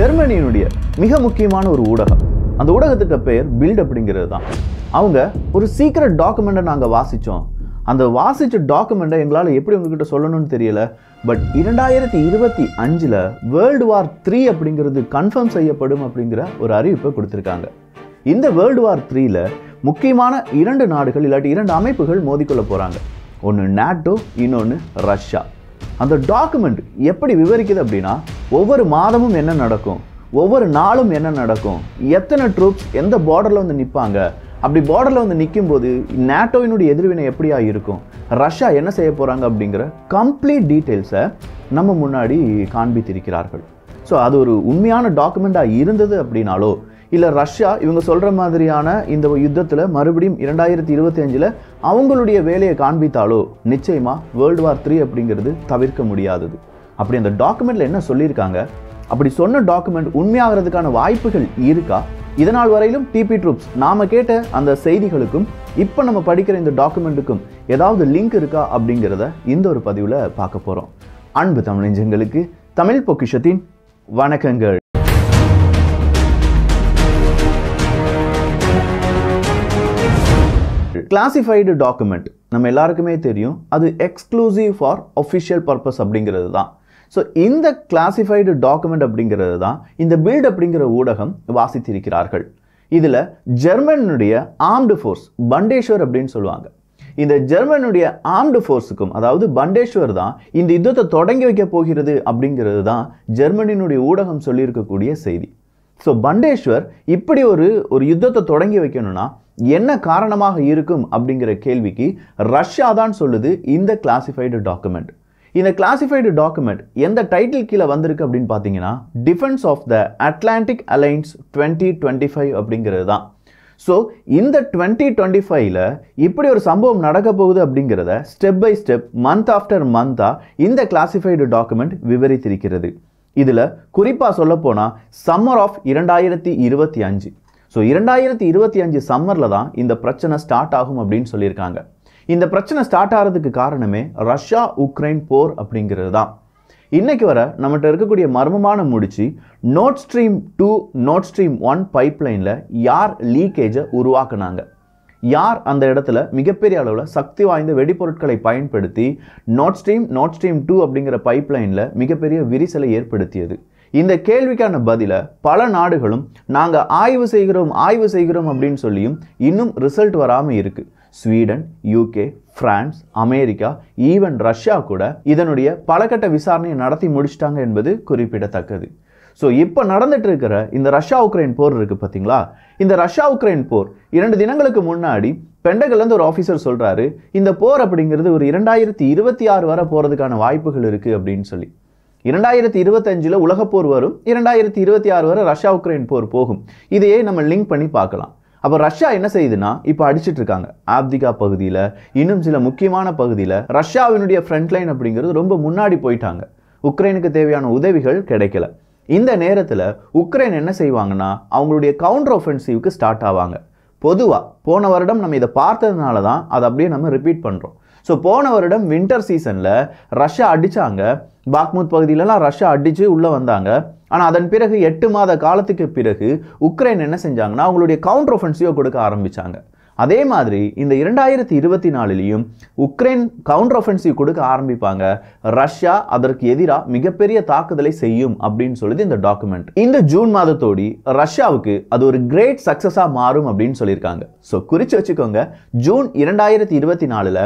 ஜெர்மனியினுடைய மிக முக்கியமான ஒரு ஊடகம் அந்த ஊடகத்துக்கு பெயர் பில்ட் அப்படிங்கிறது தான் அவங்க ஒரு சீக்கிரட் டாக்குமெண்ட்டை நாங்கள் வாசித்தோம் அந்த வாசித்த டாக்குமெண்ட்டை எங்களால் எப்படி உங்ககிட்ட சொல்லணும்னு தெரியல பட் இரண்டாயிரத்தி இருபத்தி அஞ்சில் வேர்ல்டு வார் த்ரீ அப்படிங்கிறது கன்ஃபார்ம் செய்யப்படும் அப்படிங்கிற ஒரு அறிவிப்பை கொடுத்துருக்காங்க இந்த வேர்ல்டு வார் த்ரீல முக்கியமான இரண்டு நாடுகள் இல்லாட்டி இரண்டு அமைப்புகள் மோதிக்கொள்ள போகிறாங்க ஒன்று நேட்டோ இன்னொன்று ரஷ்யா அந்த டாக்குமெண்ட் எப்படி விவரிக்குது அப்படின்னா ஒவ்வொரு மாதமும் என்ன நடக்கும் ஒவ்வொரு நாளும் என்ன நடக்கும் எத்தனை ட்ரூப்ஸ் எந்த பார்டரில் வந்து நிற்பாங்க அப்படி பார்டரில் வந்து நிற்கும் போது நேட்டோவினுடைய எதிர்வினை எப்படியா இருக்கும் ரஷ்யா என்ன செய்ய போகிறாங்க அப்படிங்கிற கம்ப்ளீட் டீட்டெயில்ஸை நம்ம முன்னாடி காண்பித்திருக்கிறார்கள் ஸோ அது ஒரு உண்மையான டாக்குமெண்ட்டாக இருந்தது அப்படின்னாலோ இல்லை ரஷ்யா இவங்க சொல்கிற மாதிரியான இந்த யுத்தத்தில் மறுபடியும் இரண்டாயிரத்தி இருபத்தஞ்சில் அவங்களுடைய வேலையை காண்பித்தாலோ நிச்சயமாக வேர்ல்டு வார் த்ரீ அப்படிங்கிறது தவிர்க்க முடியாதது அப்படி அந்த டாக்குமெண்ட்டில் என்ன சொல்லியிருக்காங்க அப்படி சொன்ன டாக்குமெண்ட் உண்மையாகிறதுக்கான வாய்ப்புகள் இருக்கா இதனால் வரையிலும் டிபி ட்ரூப்ஸ் நாம் கேட்ட அந்த செய்திகளுக்கும் இப்போ நம்ம படிக்கிற இந்த டாக்குமெண்ட்டுக்கும் ஏதாவது லிங்க் இருக்கா அப்படிங்கிறத இந்த ஒரு பதிவில் பார்க்க போகிறோம் அன்பு தமிழஞ்சங்களுக்கு தமிழ் பொக்கிஷத்தின் வணக்கங்கள் கிளாசிஃபைடு டாக்குமெண்ட் நம்ம எல்லாருக்குமே தெரியும் அது எக்ஸ்க்ளூசிவ் ஃபார் ஒஃபிஷியல் பர்பஸ் அப்படிங்கிறது தான் ஸோ இந்த கிளாசிஃபைடு டாக்குமெண்ட் அப்படிங்கிறது தான் இந்த பில்ட் அப்படிங்கிற ஊடகம் வாசித்திருக்கிறார்கள் இதில் ஜெர்மனுடைய ஆர்ம்டு ஃபோர்ஸ் பண்டேஸ்வர் அப்படின்னு சொல்லுவாங்க இந்த ஜெர்மனுடைய ஆர்ம்டு ஃபோர்ஸுக்கும் அதாவது பண்டேஸ்வர் தான் இந்த யுத்தத்தை தொடங்கி வைக்க போகிறது அப்படிங்கிறது தான் ஜெர்மனியினுடைய ஊடகம் சொல்லியிருக்கக்கூடிய செய்தி ஸோ பண்டேஸ்வர் இப்படி ஒரு ஒரு யுத்தத்தை தொடங்கி வைக்கணும்னா என்ன காரணமாக இருக்கும் அப்படிங்கிற கேள்விக்கு ரஷ்யா தான் சொல்லுது இந்த கிளாசிஃபைடு டாக்குமெண்ட் இந்த கிளாசிஃபைடு டாக்குமெண்ட் எந்த டைட்டில் கீழே வந்திருக்கு அப்படின்னு பார்த்தீங்கன்னா defence of the Atlantic alliance twenty twenty five அப்படிங்கிறது தான் ஸோ இந்த டுவெண்ட்டி டுவெண்ட்டி ஃபைவ்ல இப்படி ஒரு சம்பவம் நடக்க போகுது அப்படிங்கிறத step by step month after மந்தாக இந்த கிளாசிஃபைடு டாக்குமெண்ட் விவரித்திருக்கிறது இதில் குறிப்பாக சொல்லப்போனால் சம்மர் ஆஃப் இரண்டாயிரத்தி இருபத்தி அஞ்சு ஸோ இரண்டாயிரத்தி இருபத்தி அஞ்சு சம்மரில் தான் இந்த பிரச்சனை ஸ்டார்ட் ஆகும் அப்படின்னு சொல்லியிருக்காங்க இந்த பிரச்சனை ஸ்டார்ட் ஆகிறதுக்கு காரணமே ரஷ்யா உக்ரைன் போர் அப்படிங்கிறது தான் இன்னைக்கு வர நம்மகிட்ட இருக்கக்கூடிய மர்மமான முடிச்சு Nord Stream two Nord Stream one பைப்லைனில் யார் லீக்கேஜை உருவாக்குனாங்க யார் அந்த இடத்துல மிகப்பெரிய அளவில் சக்தி வாய்ந்த வெடிப்பொருட்களை பயன்படுத்தி Nord Stream Nord Stream two அப்படிங்கிற பைப்லைனில் மிகப்பெரிய விரிசலை ஏற்படுத்தியது இந்த கேள்விக்கான பதிலை பல நாடுகளும் நாங்கள் ஆய்வு செய்கிறோம் ஆய்வு செய்கிறோம் அப்படின்னு சொல்லியும் இன்னும் ரிசல்ட் வராமல் இருக்குது Sweden UK France America even Russia கூட இதனுடைய பலகட்ட விசாரணையை நடத்தி முடிச்சிட்டாங்க என்பது குறிப்பிடத்தக்கது ஸோ இப்போ நடந்துட்டு இருக்கிற இந்த ரஷ்யா உக்ரைன் போர் இருக்குது பார்த்தீங்களா இந்த ரஷ்யா உக்ரைன் போர் இரண்டு தினங்களுக்கு முன்னாடி பெண்டகல்லேருந்து ஒரு ஆஃபீஸர் சொல்கிறாரு இந்த போர் அப்படிங்கிறது ஒரு இரண்டாயிரத்தி இருபத்தி ஆறு வரை போகிறதுக்கான வாய்ப்புகள் இருக்குது அப்படின்னு சொல்லி இரண்டாயிரத்தி இருபத்தஞ்சில் உலகப்போர் வரும் இரண்டாயிரத்தி இருபத்தி ஆறு வரை ரஷ்யா உக்ரைன் போர் போகும் இதையே நம்ம லிங்க் பண்ணி பார்க்கலாம் அப்போ ரஷ்யா என்ன செய்யுதுன்னா இப்போ அடிச்சிட்டு இருக்காங்க ஆப்திகா பகுதியில் இன்னும் சில முக்கியமான பகுதியில் ரஷ்யாவினுடைய ஃப்ரண்ட்லைன் அப்படிங்கிறது ரொம்ப முன்னாடி போயிட்டாங்க உக்ரைனுக்கு தேவையான உதவிகள் கிடைக்கல இந்த நேரத்தில் உக்ரைன் என்ன செய்வாங்கன்னா அவங்களுடைய கவுண்டர் ஒஃபென்சிவ்க்கு ஸ்டார்ட் ஆவாங்க பொதுவாக போன வருடம் நம்ம இதை பார்த்ததுனால தான் அதை அப்படியே நம்ம ரிப்பீட் பண்ணுறோம் ஸோ போன வருடம் வின்டர் சீசனில் ரஷ்யா அடித்தாங்க பாக்மூத் பகுதியிலலாம் ரஷ்யா அடித்து உள்ளே வந்தாங்க ஆனால் அதன் பிறகு எட்டு மாத காலத்துக்கு பிறகு உக்ரைன் என்ன செஞ்சாங்கன்னா அவங்களுடைய கவுண்டர் ஒஃபென்சிவ் கொடுக்க ஆரம்பித்தாங்க அதே மாதிரி இந்த இரண்டாயிரத்தி இருபத்தி நாலுலேயும் உக்ரைன் கவுண்டர் ஒஃபென்சிவ் கொடுக்க ஆரம்பிப்பாங்க ரஷ்யா அதற்கு எதிராக மிகப்பெரிய தாக்குதலை செய்யும் அப்படின்னு சொல்லுது இந்த டாக்குமெண்ட் இந்த ஜூன் மாதத்தோடி ரஷ்யாவுக்கு அது ஒரு கிரேட் சக்ஸஸாக மாறும் அப்படின்னு சொல்லியிருக்காங்க ஸோ குறித்து வச்சுக்கோங்க ஜூன் இரண்டாயிரத்தி இருபத்தி நாலில்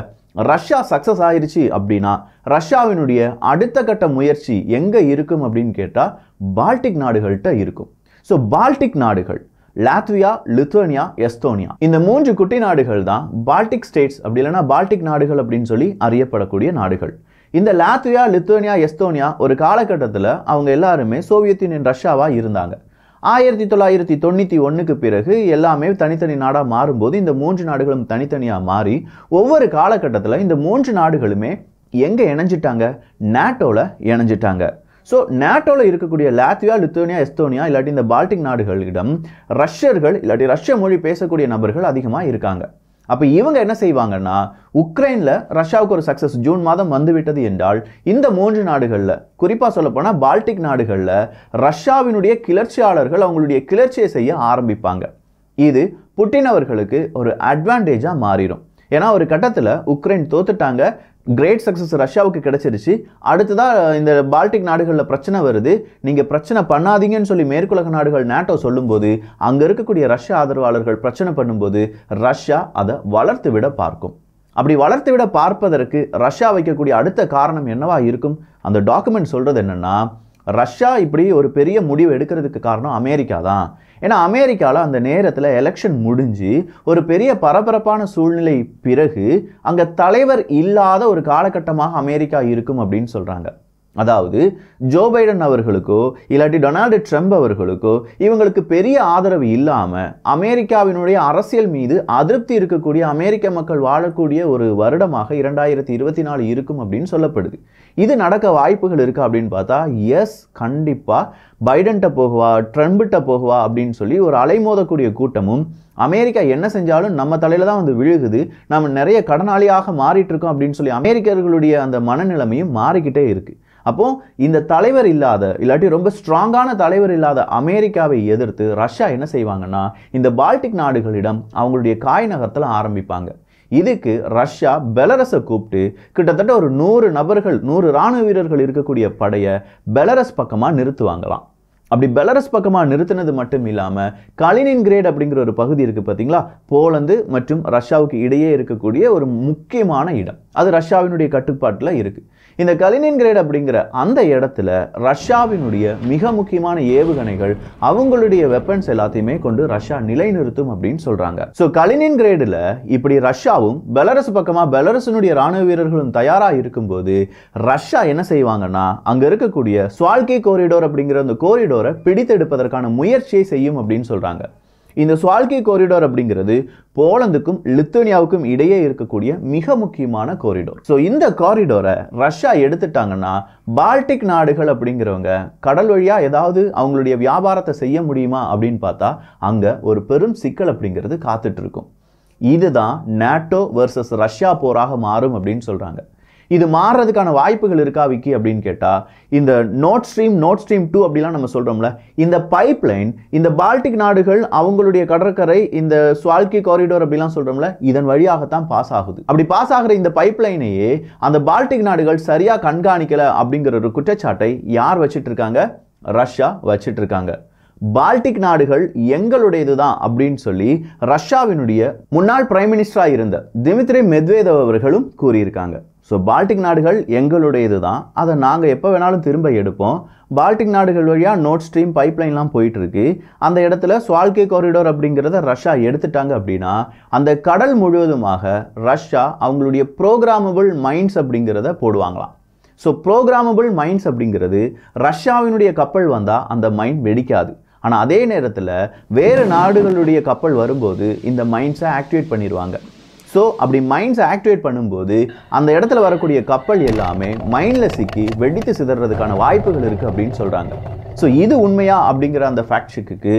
ரஷ்யா சக்ஸஸ் ஆயிடுச்சு அப்படின்னா ரஷ்யாவினுடைய அடுத்த கட்ட முயற்சி எங்கே இருக்கும் அப்படின்னு கேட்டால் பால்டிக் நாடுகள்கிட்ட இருக்கும் ஸோ பால்டிக் நாடுகள் லாத்வியா லித்துவனியா எஸ்தோனியா இந்த மூன்று குட்டி நாடுகள் தான் பால்டிக் ஸ்டேட்ஸ் அப்படி இல்லைனா பால்டிக் நாடுகள் அப்படின்னு சொல்லி அறியப்படக்கூடிய நாடுகள் இந்த லாத்வியா லித்துவனியா எஸ்தோனியா ஒரு காலகட்டத்தில் அவங்க எல்லாருமே சோவியத் யூனியன் ரஷ்யாவாக இருந்தாங்க ஆயிரத்தி தொள்ளாயிரத்தி தொண்ணூற்றி ஒன்றுக்கு பிறகு எல்லாமே தனித்தனி நாடாக மாறும்போது இந்த மூன்று நாடுகளும் தனித்தனியாக மாறி ஒவ்வொரு காலகட்டத்தில் இந்த மூன்று நாடுகளுமே எங்கே இணைஞ்சிட்டாங்க நேட்டோவில் இணைஞ்சிட்டாங்க ஸோ நேட்டோவில் இருக்கக்கூடிய லாத்வியா லித்தோனியா எஸ்தோனியா இல்லாட்டி இந்த பால்டிக் நாடுகளிடம் ரஷ்யர்கள் இல்லாட்டி ரஷ்ய மொழி பேசக்கூடிய நபர்கள் அதிகமாக இருக்காங்க அப்போ இவங்க என்ன செய்வாங்கன்னா உக்ரைனில் ரஷ்யாவுக்கு ஒரு சக்ஸஸ் ஜூன் மாதம் வந்துவிட்டது என்றால் இந்த மூன்று நாடுகளில் குறிப்பாக சொல்லப்போனால் பால்டிக் நாடுகளில் ரஷ்யாவினுடைய கிளர்ச்சியாளர்கள் அவங்களுடைய கிளர்ச்சியை செய்ய ஆரம்பிப்பாங்க இது புட்டின் அவர்களுக்கு ஒரு அட்வான்டேஜாக மாறிடும் ஏன்னா ஒரு கட்டத்தில் உக்ரைன் தோத்துட்டாங்க கிரேட் சக்ஸஸ் ரஷ்யாவுக்கு கிடச்சிருச்சு அடுத்ததாக இந்த பால்டிக் நாடுகளில் பிரச்சனை வருது நீங்கள் பிரச்சனை பண்ணாதீங்கன்னு சொல்லி மேற்குலக நாடுகள் நேட்டோ சொல்லும்போது அங்கே இருக்கக்கூடிய ரஷ்ய ஆதரவாளர்கள் பிரச்சனை பண்ணும்போது ரஷ்யா அதை வளர்த்து விட பார்க்கும் அப்படி வளர்த்து விட பார்ப்பதற்கு ரஷ்யா வைக்கக்கூடிய அடுத்த காரணம் என்னவா இருக்கும் அந்த டாக்குமெண்ட் சொல்கிறது என்னென்னா ரஷ்யா இப்படி ஒரு பெரிய முடிவு எடுக்கிறதுக்கு காரணம் அமெரிக்கா தான் ஏன்னா அமெரிக்காவில் அந்த நேரத்தில் எலெக்ஷன் முடிஞ்சு ஒரு பெரிய பரபரப்பான சூழ்நிலை பிறகு அங்கே தலைவர் இல்லாத ஒரு காலகட்டமாக அமெரிக்கா இருக்கும் அப்படின்னு சொல்கிறாங்க அதாவது ஜோ பைடன் அவர்களுக்கோ இல்லாட்டி டொனால்டு ட்ரம்ப் அவர்களுக்கோ இவங்களுக்கு பெரிய ஆதரவு இல்லாமல் அமெரிக்காவினுடைய அரசியல் மீது அதிருப்தி இருக்கக்கூடிய அமெரிக்க மக்கள் வாழக்கூடிய ஒரு வருடமாக இரண்டாயிரத்தி இருபத்தி நாலு இருக்கும் அப்படின்னு சொல்லப்படுது இது நடக்க வாய்ப்புகள் இருக்குது அப்படின்னு பார்த்தா எஸ் கண்டிப்பாக பைடன்கிட்ட போகுவா ட்ரம்ப்கிட்ட போகுவா அப்படின்னு சொல்லி ஒரு அலைமோதக்கூடிய கூட்டமும் அமெரிக்கா என்ன செஞ்சாலும் நம்ம தலையில் தான் வந்து விழுகுது நம்ம நிறைய கடனாளியாக மாறிட்டு இருக்கோம் அப்படின்னு சொல்லி அமெரிக்கர்களுடைய அந்த மனநிலைமையும் மாறிக்கிட்டே இருக்குது அப்போது இந்த தலைவர் இல்லாத இல்லாட்டி ரொம்ப ஸ்ட்ராங்கான தலைவர் இல்லாத அமெரிக்காவை எதிர்த்து ரஷ்யா என்ன செய்வாங்கன்னா இந்த பால்டிக் நாடுகளிடம் அவங்களுடைய காய் நகரத்தில் ஆரம்பிப்பாங்க இதுக்கு ரஷ்யா பெலரஸை கூப்பிட்டு கிட்டத்தட்ட ஒரு நூறு நபர்கள் நூறு இராணுவ வீரர்கள் இருக்கக்கூடிய படையை பெலரஸ் பக்கமாக நிறுத்துவாங்களாம் அப்படி பெலரஸ் பக்கமாக நிறுத்தினது மட்டும் இல்லாமல் கலினின் கிரேட் அப்படிங்கிற ஒரு பகுதி இருக்குது பார்த்தீங்களா போலந்து மற்றும் ரஷ்யாவுக்கு இடையே இருக்கக்கூடிய ஒரு முக்கியமான இடம் அது ரஷ்யாவினுடைய கட்டுப்பாட்டில் இருக்குது இந்த கலினின் கிரேட் அப்படிங்கிற அந்த இடத்துல ரஷ்யாவினுடைய மிக முக்கியமான ஏவுகணைகள் அவங்களுடைய வெப்பன்ஸ் எல்லாத்தையுமே கொண்டு ரஷ்யா நிலைநிறுத்தும் அப்படின்னு சொல்கிறாங்க ஸோ கலினின் கிரேடில் இப்படி ரஷ்யாவும் பெலரஸ் பக்கமாக பெலரஸினுடைய ராணுவ வீரர்களும் தயாராக இருக்கும்போது ரஷ்யா என்ன செய்வாங்கன்னா அங்கே இருக்கக்கூடிய சுவால்கே கோரிடோர் அப்படிங்கிற அந்த கோரிடோர் கோரிடோரை பிடித்தெடுப்பதற்கான முயற்சியை செய்யும் அப்படின்னு சொல்கிறாங்க இந்த சுவால்கே கோரிடோர் அப்படிங்கிறது போலந்துக்கும் லித்துனியாவுக்கும் இடையே இருக்கக்கூடிய மிக முக்கியமான கோரிடோர் ஸோ இந்த காரிடோரை ரஷ்யா எடுத்துட்டாங்கன்னா பால்டிக் நாடுகள் அப்படிங்கிறவங்க கடல் வழியாக ஏதாவது அவங்களுடைய வியாபாரத்தை செய்ய முடியுமா அப்படின்னு பார்த்தா அங்கே ஒரு பெரும் சிக்கல் அப்படிங்கிறது காத்துட்டு இருக்கும் இதுதான் நேட்டோ வர்சஸ் ரஷ்யா போராக மாறும் அப்படின்னு சொல்கிறாங்க இது மாறுறதுக்கான வாய்ப்புகள் இருக்கா விக்கி அப்படின்னு கேட்டால் இந்த Nord Stream Nord Stream two அப்படிலாம் நம்ம சொல்கிறோம்ல இந்த பைப்லைன் இந்த பால்டிக் நாடுகள் அவங்களுடைய கடற்கரை இந்த ஸ்வால்கி காரிடோர் அப்படிலாம் சொல்கிறோம்ல இதன் வழியாகத்தான் பாஸ் ஆகுது அப்படி பாஸ் ஆகிற இந்த பைப்லைனையே அந்த பால்டிக் நாடுகள் சரியாக கண்காணிக்கலை அப்படிங்கிற ஒரு குற்றச்சாட்டை யார் வச்சுட்டு இருக்காங்க ரஷ்யா வச்சுட்டு இருக்காங்க பால்டிக் நாடுகள் எங்களுடையது தான் அப்படின்னு சொல்லி ரஷ்யாவினுடைய முன்னாள் பிரைம் மினிஸ்டராக இருந்த திமித்ரி மெத்வேதவ் அவர்களும் கூறியிருக்காங்க ஸோ பால்டிக் நாடுகள் எங்களுடையது தான் அதை நாங்கள் எப்போ வேணாலும் திரும்ப எடுப்போம் பால்டிக் நாடுகள் வழியாக நோட் ஸ்ட்ரீம் பைப்லைன்லாம் போயிட்டுருக்கு அந்த இடத்துல சுவால்கே காரிடோர் அப்படிங்கிறத ரஷ்யா எடுத்துட்டாங்க அப்படின்னா அந்த கடல் முழுவதுமாக ரஷ்யா அவங்களுடைய ப்ரோக்ராமபிள் மைண்ட்ஸ் அப்படிங்கிறத போடுவாங்களாம் ஸோ ப்ரோக்ராமபிள் மைண்ட்ஸ் அப்படிங்கிறது ரஷ்யாவினுடைய கப்பல் வந்தால் அந்த மைண்ட் வெடிக்காது ஆனால் அதே நேரத்தில் வேறு நாடுகளுடைய கப்பல் வரும்போது இந்த மைண்ட்ஸை ஆக்டிவேட் பண்ணிடுவாங்க ஸோ அப்படி மைண்ட்ஸை ஆக்டிவேட் பண்ணும்போது அந்த இடத்துல வரக்கூடிய கப்பல் எல்லாமே மைண்டில் சிக்கி வெடித்து சிதறதுக்கான வாய்ப்புகள் இருக்குது அப்படின்னு சொல்கிறாங்க ஸோ இது உண்மையா அப்படிங்கிற அந்த ஃபேக்ட் இது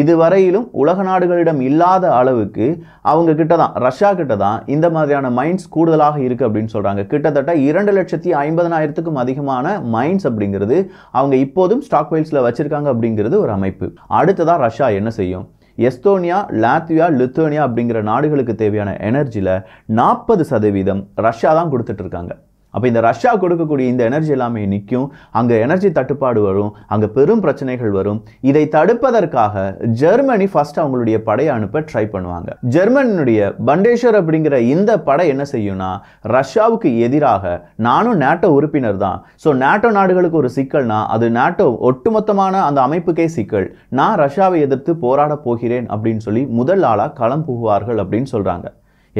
இதுவரையிலும் உலக நாடுகளிடம் இல்லாத அளவுக்கு அவங்க கிட்ட தான் ரஷ்யா கிட்ட தான் இந்த மாதிரியான மைண்ட்ஸ் கூடுதலாக இருக்குது அப்படின்னு சொல்கிறாங்க கிட்டத்தட்ட இரண்டு லட்சத்தி ஐம்பதனாயிரத்துக்கும் அதிகமான மைண்ட்ஸ் அப்படிங்கிறது அவங்க இப்போதும் ஸ்டாக் வைல்ஸில் வச்சுருக்காங்க அப்படிங்கிறது ஒரு அமைப்பு அடுத்ததாக ரஷ்யா என்ன செய்யும் எஸ்தோனியா லாத்வியா லித்தோனியா அப்படிங்கிற நாடுகளுக்கு தேவையான எனர்ஜியில் நாற்பது சதவீதம் ரஷ்யா தான் கொடுத்துட்ருக்காங்க அப்போ இந்த ரஷ்யா கொடுக்கக்கூடிய இந்த எனர்ஜி எல்லாமே நிற்கும் அங்கே எனர்ஜி தட்டுப்பாடு வரும் அங்கே பெரும் பிரச்சனைகள் வரும் இதை தடுப்பதற்காக ஜெர்மனி ஃபர்ஸ்ட் அவங்களுடைய படையை அனுப்ப ட்ரை பண்ணுவாங்க ஜெர்மனியுடைய பண்டேஸ்வர் அப்படிங்கிற இந்த படை என்ன செய்யும்னா ரஷ்யாவுக்கு எதிராக நானும் நேட்டோ உறுப்பினர் தான் ஸோ நேட்டோ நாடுகளுக்கு ஒரு சிக்கல்னா அது நேட்டோ ஒட்டுமொத்தமான அந்த அமைப்புக்கே சிக்கல் நான் ரஷ்யாவை எதிர்த்து போராட போகிறேன் அப்படின்னு சொல்லி முதல் ஆளாக களம் புகுவார்கள் அப்படின்னு சொல்கிறாங்க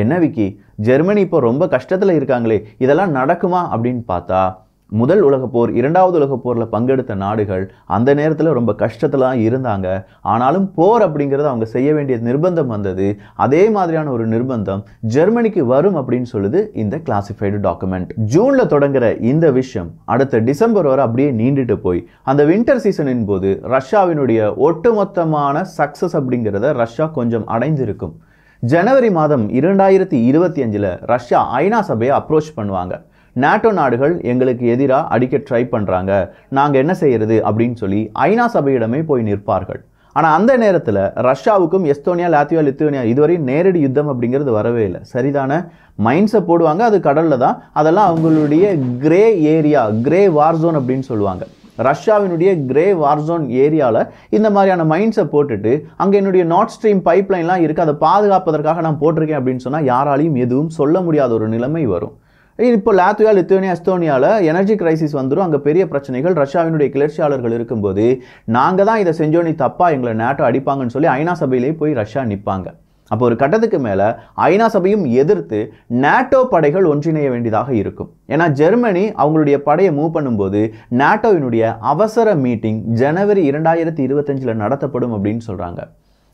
என்ன விக்கி ஜெர்மனி இப்போ ரொம்ப கஷ்டத்தில் இருக்காங்களே இதெல்லாம் நடக்குமா அப்படின்னு பார்த்தா முதல் உலகப்போர் போர் இரண்டாவது உலக போரில் பங்கெடுத்த நாடுகள் அந்த நேரத்தில் ரொம்ப கஷ்டத்தில் தான் இருந்தாங்க ஆனாலும் போர் அப்படிங்கிறது அவங்க செய்ய வேண்டிய நிர்பந்தம் வந்தது அதே மாதிரியான ஒரு நிர்பந்தம் ஜெர்மனிக்கு வரும் அப்படின்னு சொல்லுது இந்த கிளாசிஃபைடு டாக்குமெண்ட் ஜூனில் தொடங்குற இந்த விஷயம் அடுத்த டிசம்பர் வரை அப்படியே நீண்டுட்டு போய் அந்த வின்டர் சீசனின் போது ரஷ்யாவினுடைய ஒட்டுமொத்தமான சக்ஸஸ் அப்படிங்கிறத ரஷ்யா கொஞ்சம் அடைஞ்சிருக்கும் ஜனவரி மாதம் இரண்டாயிரத்தி இருபத்தி அஞ்சில் ரஷ்யா ஐநா சபையை அப்ரோச் பண்ணுவாங்க நாட்டோ நாடுகள் எங்களுக்கு எதிராக அடிக்க ட்ரை பண்ணுறாங்க நாங்கள் என்ன செய்கிறது அப்படின்னு சொல்லி ஐநா சபையிடமே போய் நிற்பார்கள் ஆனால் அந்த நேரத்தில் ரஷ்யாவுக்கும் எஸ்தோனியா லாத்தியா லித்துவனியா இதுவரையும் நேரடி யுத்தம் அப்படிங்கிறது வரவே இல்லை சரிதான மைண்ட்ஸை போடுவாங்க அது கடலில் தான் அதெல்லாம் அவங்களுடைய grey area grey war zone அப்படின்னு சொல்லுவாங்க ரஷ்யாவினுடைய கிரே வார்சோன் ஏரியாவில் இந்த மாதிரியான மைண்ட்ஸை போட்டுட்டு அங்கே என்னுடைய நாட் ஸ்ட்ரீம் பைப்லைன்லாம் இருக்குது அதை பாதுகாப்பதற்காக நான் போட்டிருக்கேன் அப்படின்னு சொன்னால் யாராலையும் எதுவும் சொல்ல முடியாத ஒரு நிலைமை வரும் இப்போ லாத்வியா லித்துவேனியா எஸ்தோனியாவில் எனர்ஜி கிரைசிஸ் வந்துடும் அங்கே பெரிய பிரச்சனைகள் ரஷ்யாவினுடைய கிளர்ச்சியாளர்கள் இருக்கும்போது நாங்கள் தான் இதை செஞ்சோனி தப்பாக எங்களை நேட்டோ அடிப்பாங்கன்னு சொல்லி ஐநா சபையிலேயே போய் ரஷ்யா நிற்பாங்க அப்போ ஒரு கட்டத்துக்கு மேலே ஐநா சபையும் எதிர்த்து நேட்டோ படைகள் ஒன்றிணைய வேண்டியதாக இருக்கும் ஏன்னா ஜெர்மனி அவங்களுடைய படையை மூவ் பண்ணும்போது நேட்டோவினுடைய அவசர மீட்டிங் ஜனவரி இரண்டாயிரத்தி இருபத்தஞ்சில் நடத்தப்படும் அப்படின்னு சொல்கிறாங்க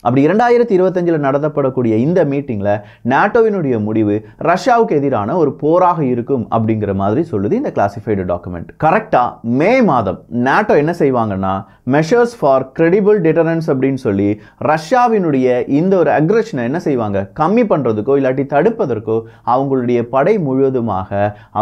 அப்படி இரண்டாயிரத்தி இருபத்தஞ்சில் நடத்தப்படக்கூடிய இந்த மீட்டிங்கில் நாட்டோவினுடைய முடிவு ரஷ்யாவுக்கு எதிரான ஒரு போராக இருக்கும் அப்படிங்கிற மாதிரி சொல்லுது இந்த கிளாசிஃபைடு டாக்குமெண்ட் கரெக்டாக மே மாதம் நாட்டோ என்ன செய்வாங்கன்னா மெஷர்ஸ் ஃபார் கிரெடிபிள் டிட்டரன்ஸ் அப்படின்னு சொல்லி ரஷ்யாவினுடைய இந்த ஒரு அக்ரஷனை என்ன செய்வாங்க கம்மி பண்ணுறதுக்கோ இல்லாட்டி தடுப்பதற்கோ அவங்களுடைய படை முழுவதுமாக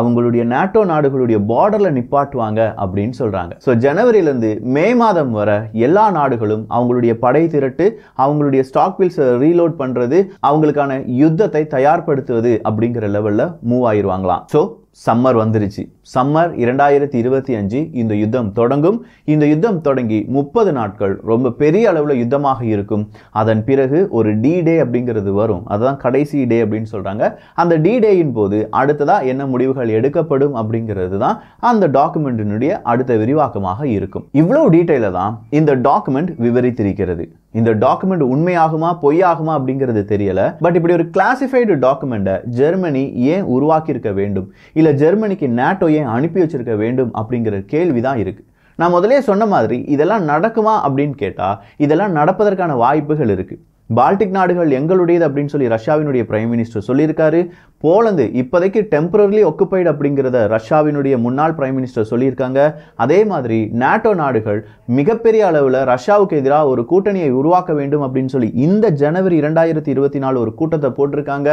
அவங்களுடைய நாட்டோ நாடுகளுடைய பார்டரில் நிப்பாட்டுவாங்க அப்படின்னு சொல்கிறாங்க ஸோ ஜனவரியிலேருந்து மே மாதம் வர எல்லா நாடுகளும் அவங்களுடைய படை திரட்டு அவங்களுடைய ஸ்டாக் பில்ஸை ரீலோட் பண்ணுறது அவங்களுக்கான யுத்தத்தை தயார்படுத்துவது அப்படிங்கிற லெவலில் மூவ் ஆயிடுவாங்களாம் ஸோ சம்மர் வந்துருச்சு சம்மர் இரண்டாயிரத்தி இருபத்தி அஞ்சு இந்த யுத்தம் தொடங்கும் இந்த யுத்தம் தொடங்கி முப்பது நாட்கள் ரொம்ப பெரிய அளவில் யுத்தமாக இருக்கும் அதன் பிறகு ஒரு டி டே அப்படிங்கிறது வரும் அதுதான் கடைசி டே அப்படின்னு சொல்கிறாங்க அந்த டி டேயின் போது அடுத்ததாக என்ன முடிவுகள் எடுக்கப்படும் அப்படிங்கிறது தான் அந்த டாக்குமெண்ட்டினுடைய அடுத்த விரிவாக்கமாக இருக்கும் இவ்வளோ டீட்டெயிலை தான் இந்த டாக்குமெண்ட் விவரித்திருக்கிறது இந்த டாக்குமெண்ட் உண்மையாகுமா பொய்யாகுமா அப்படிங்கிறது தெரியல பட் இப்படி ஒரு கிளாசிஃபைடு டாக்குமெண்ட்டை ஜெர்மனி ஏன் உருவாக்கியிருக்க வேண்டும் இல்லை ஜெர்மனிக்கு நேட்டோ ஏன் அனுப்பி வச்சிருக்க வேண்டும் அப்படிங்கிற கேள்வி தான் இருக்குது நான் முதலே சொன்ன மாதிரி இதெல்லாம் நடக்குமா அப்படின்னு கேட்டால் இதெல்லாம் நடப்பதற்கான வாய்ப்புகள் இருக்குது பால்டிக் நாடுகள் எங்களுடையது அப்படின்னு சொல்லி ரஷ்யாவினுடைய பிரைம் மினிஸ்டர் சொல்லியிருக்காரு போலந்து இப்போதைக்கு டெம்பரரிலி ஒக்குபைடு அப்படிங்கிறத ரஷ்யாவினுடைய முன்னாள் பிரைம் மினிஸ்டர் சொல்லியிருக்காங்க அதே மாதிரி நாட்டோ நாடுகள் மிகப்பெரிய அளவில் ரஷ்யாவுக்கு எதிராக ஒரு கூட்டணியை உருவாக்க வேண்டும் அப்படின்னு சொல்லி இந்த ஜனவரி இரண்டாயிரத்தி இருபத்தி நாலு ஒரு கூட்டத்தை போட்டிருக்காங்க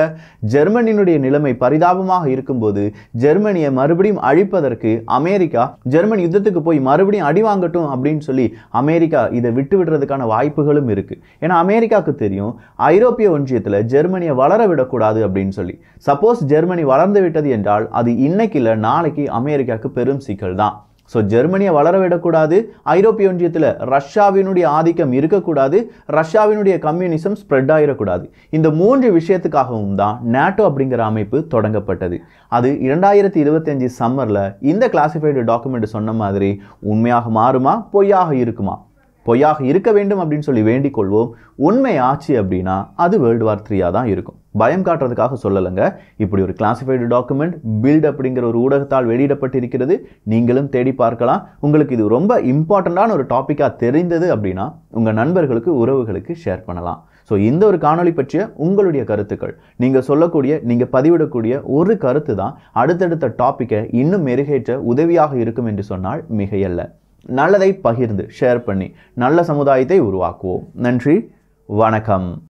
ஜெர்மனியினுடைய நிலைமை பரிதாபமாக இருக்கும்போது ஜெர்மனியை மறுபடியும் அழிப்பதற்கு அமெரிக்கா ஜெர்மன் யுத்தத்துக்கு போய் மறுபடியும் அடி வாங்கட்டும் அப்படின்னு சொல்லி அமெரிக்கா இதை விட்டு விடுறதுக்கான வாய்ப்புகளும் இருக்குது ஏன்னா அமெரிக்காவுக்கு தெரியும் ஐரோப்பிய ஒன்றியத்தில் ஜெர்மனியை வளர விடக்கூடாது அப்படின்னு சொல்லி சப்போஸ் ஜெர்மனி வளர்ந்து விட்டது என்றால் அது இன்னைக்கு இல்லை நாளைக்கு அமெரிக்காவுக்கு பெரும் சிக்கல் தான் ஸோ ஜெர்மனியை வளர விடக்கூடாது ஐரோப்பிய ஒன்றியத்தில் ரஷ்யாவினுடைய ஆதிக்கம் இருக்கக்கூடாது ரஷ்யாவினுடைய கம்யூனிசம் ஸ்ப்ரெட் ஆகிடக்கூடாது இந்த மூன்று விஷயத்துக்காகவும் தான் நேட்டோ அப்படிங்கிற அமைப்பு தொடங்கப்பட்டது அது இரண்டாயிரத்தி அஞ்சு சம்மரில் இந்த கிளாசிஃபைடு டாக்குமெண்ட் சொன்ன மாதிரி உண்மையாக மாறுமா பொய்யாக இருக்குமா பொய்யாக இருக்க வேண்டும் அப்படின்னு சொல்லி வேண்டிக் கொள்வோம் உண்மை ஆச்சு அப்படின்னா அது வேர்ல்டு வார் த்ரீயாக தான் இருக்கும் பயம் காட்டுறதுக்காக சொல்லலைங்க இப்படி ஒரு கிளாசிஃபைடு டாக்குமெண்ட் பில்ட் அப்படிங்கிற ஒரு ஊடகத்தால் வெளியிடப்பட்டிருக்கிறது நீங்களும் தேடி பார்க்கலாம் உங்களுக்கு இது ரொம்ப இம்பார்ட்டண்ட்டான ஒரு டாப்பிக்காக தெரிந்தது அப்படின்னா உங்கள் நண்பர்களுக்கு உறவுகளுக்கு ஷேர் பண்ணலாம் ஸோ இந்த ஒரு காணொலி பற்றிய உங்களுடைய கருத்துக்கள் நீங்கள் சொல்லக்கூடிய நீங்கள் பதிவிடக்கூடிய ஒரு கருத்து தான் அடுத்தடுத்த டாப்பிக்கை இன்னும் மெருகேற்ற உதவியாக இருக்கும் என்று சொன்னால் மிகையல்ல நல்லதை பகிர்ந்து ஷேர் பண்ணி நல்ல சமுதாயத்தை உருவாக்குவோம் நன்றி வணக்கம்